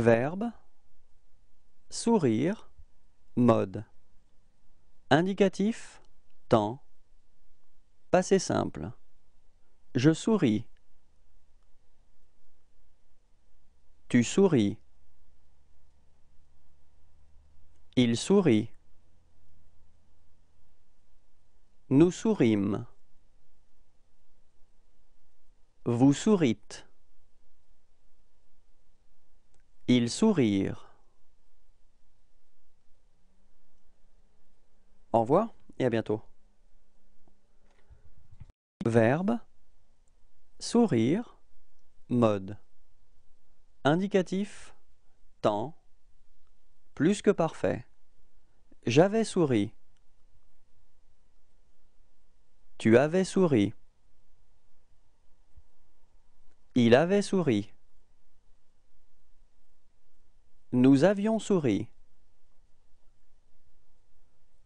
Verbe Sourire Mode Indicatif Temps Passé simple Je souris Tu souris Il sourit Nous sourîmes Vous sourîtes ils sourirent. Au et à bientôt. Verbe sourire mode indicatif temps plus que parfait j'avais souri tu avais souri il avait souri nous avions souri.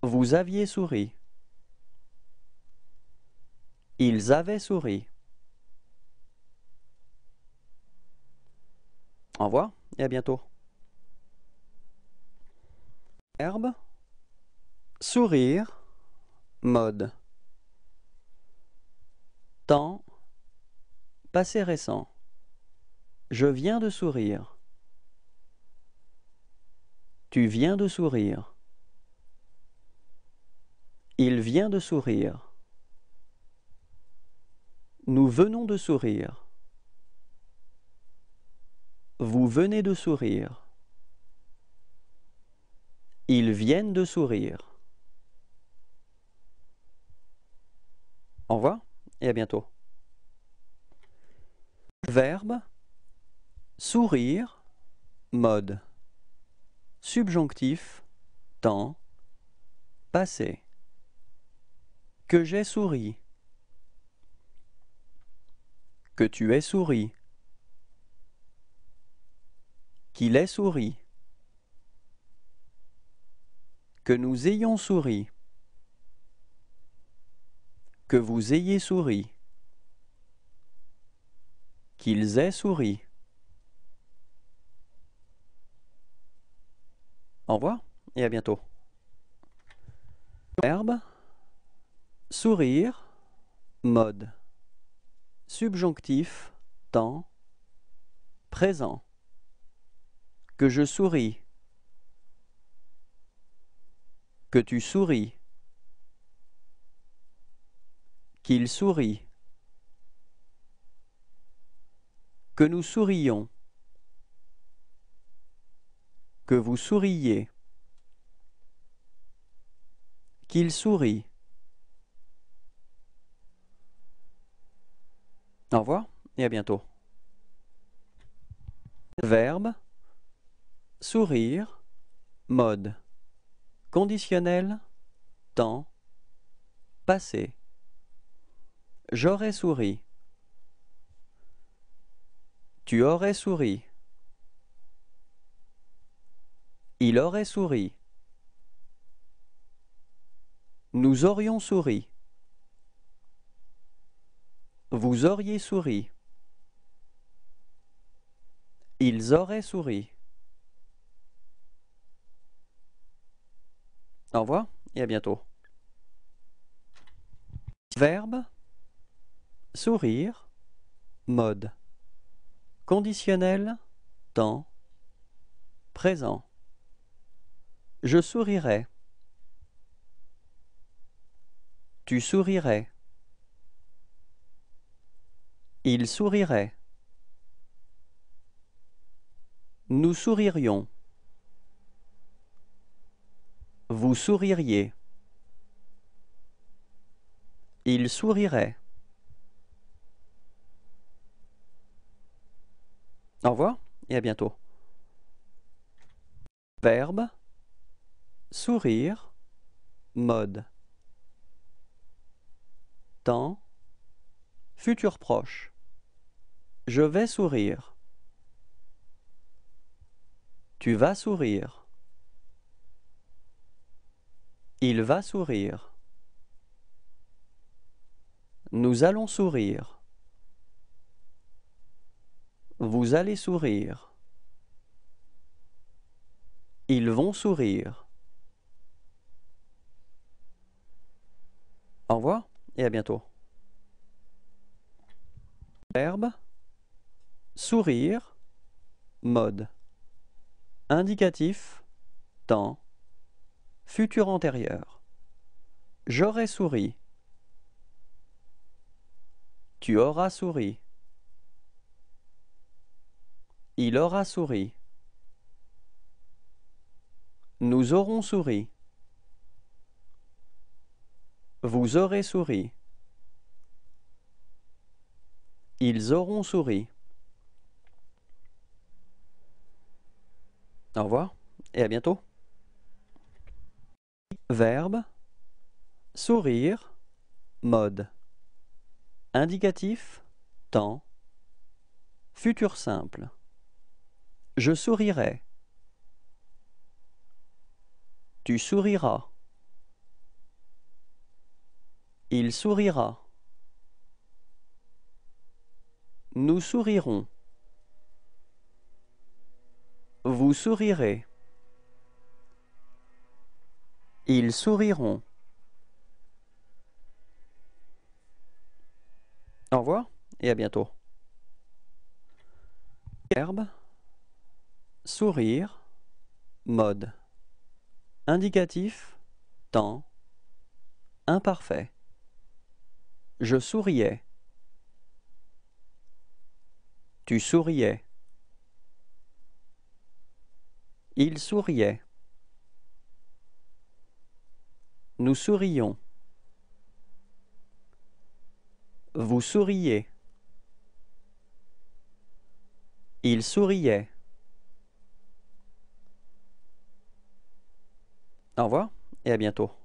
Vous aviez souri. Ils avaient souri. Au revoir et à bientôt. Herbe. Sourire. Mode. Temps. Passé récent. Je viens de sourire. Tu viens de sourire. Il vient de sourire. Nous venons de sourire. Vous venez de sourire. Ils viennent de sourire. Au revoir et à bientôt. Verbe sourire mode subjonctif, temps, passé. Que j'ai souri. Que tu aies souri. Qu'il ait souri. Que nous ayons souri. Que vous ayez souri. Qu'ils aient souri. Au revoir et à bientôt. Verbe, sourire, mode, subjonctif, temps, présent, que je souris, que tu souris, qu'il sourit, que nous sourions, que vous souriez, qu'il sourit. Au revoir et à bientôt. Verbe sourire, mode, conditionnel, temps, passé. J'aurais souri. Tu aurais souri. Il aurait souri. Nous aurions souri. Vous auriez souri. Ils auraient souri. Au revoir et à bientôt. Verbe Sourire Mode Conditionnel Temps Présent je sourirai. Tu sourirais. Il sourirait. Nous souririons. Vous souririez. Il sourirait. Au revoir et à bientôt. Verbe Sourire, mode. Temps, futur proche. Je vais sourire. Tu vas sourire. Il va sourire. Nous allons sourire. Vous allez sourire. Ils vont sourire. Au et à bientôt. Verbe sourire, mode. Indicatif, temps, futur antérieur. J'aurai souri. Tu auras souri. Il aura souri. Nous aurons souri. Vous aurez souri. Ils auront souri. Au revoir et à bientôt. Verbe sourire mode indicatif temps futur simple Je sourirai. Tu souriras. Il sourira. Nous sourirons. Vous sourirez. Ils souriront. Au revoir et à bientôt. Verbe sourire mode indicatif temps imparfait je souriais. Tu souriais. Il souriait. Nous sourions. Vous souriez. Il souriait. Au revoir et à bientôt.